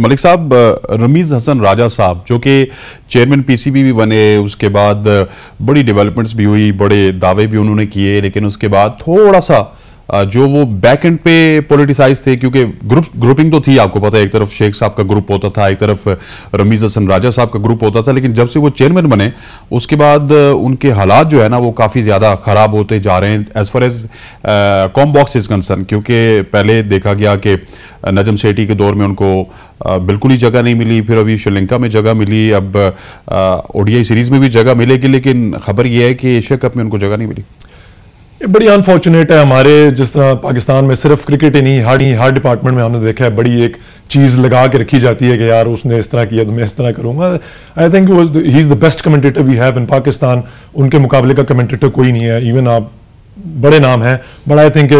मलिक साहब रमीज़ हसन राजा साहब जो कि चेयरमैन पीसीबी भी बने उसके बाद बड़ी डेवलपमेंट्स भी हुई बड़े दावे भी उन्होंने किए लेकिन उसके बाद थोड़ा सा जो वो बैक एंड पे पोलिटिसाइज थे क्योंकि ग्रुप ग्रुपिंग तो थी आपको पता है एक तरफ शेख साहब का ग्रुप होता था एक तरफ रमीज हसन राजा साहब का ग्रुप होता था लेकिन जब से वो चेयरमैन बने उसके बाद उनके हालात जो है ना वो काफ़ी ज़्यादा ख़राब होते जा रहे हैं as far as com box is concern क्योंकि पहले देखा गया कि नजम सेठी के दौर में उनको बिल्कुल ही जगह नहीं मिली फिर अभी श्रीलंका में जगह मिली अब ओडीआई सीरीज़ में भी जगह मिलेगी लेकिन खबर यह है कि एशिया कप में उनको जगह नहीं मिली बड़ी अनफॉर्चुनेट है हमारे जिस तरह पाकिस्तान में सिर्फ क्रिकेट ही नहीं हर ही हर डिपार्टमेंट में हमने देखा है बड़ी एक चीज़ लगा के रखी जाती है कि यार उसने इस तरह किया तो मैं इस तरह करूंगा I think he is the best commentator we have in Pakistan उनके मुकाबले का कमेंटेटर कोई नहीं है इवन आप बड़े नाम हैं बट आई थिंक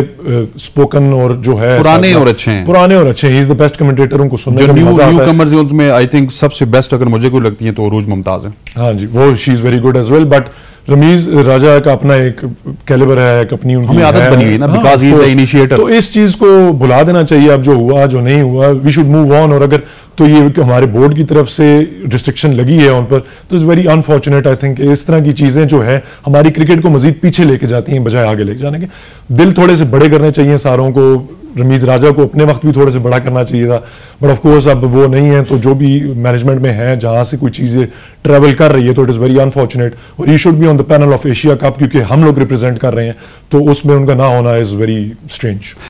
स्पोकन और जो है पुराने और अच्छे हैं पुराने और अच्छे हैं इज द बेस्ट कमेंटेटर उनको सुनने जो न्यू न्यू कमर्स में आई थिंक सबसे बेस्ट अगर मुझे कोई लगती है तो रूज मुमताज है हाँ जी वो she is very good as well but Ramiz Raja का अपना एक कैलिबर है एक अपनी उनकी आदत बनी हुई ना बिकॉज ही इज इनिशिएटर तो इस चीज को भुला देना चाहिए अब जो हुआ जो नहीं हुआ वी शुड मूव ऑन और अगर तो ये हमारे बोर्ड की तरफ से रिस्ट्रिक्शन लगी है उन पर तो is very unfortunate I think इस तरह की चीज़ें जो है हमारी क्रिकेट को मजीद पीछे लेके जाती हैं बजाय आगे लेके जाने के दिल थोड़े से बड़े करने चाहिए सारों को रमीज़ राजा को अपने वक्त भी थोड़े से बड़ा करना चाहिए था बट ऑफकोर्स अब वो नहीं है तो जो भी मैनेजमेंट में है जहाँ से कोई चीज़ें ट्रैवल कर रही है तो इट इज़ वेरी अनफॉर्चुनेट और he should be on the panel of Asia cup क्योंकि हम लोग रिप्रेजेंट कर रहे हैं तो उसमें उनका ना होना इज़ वेरी स्ट्रेंज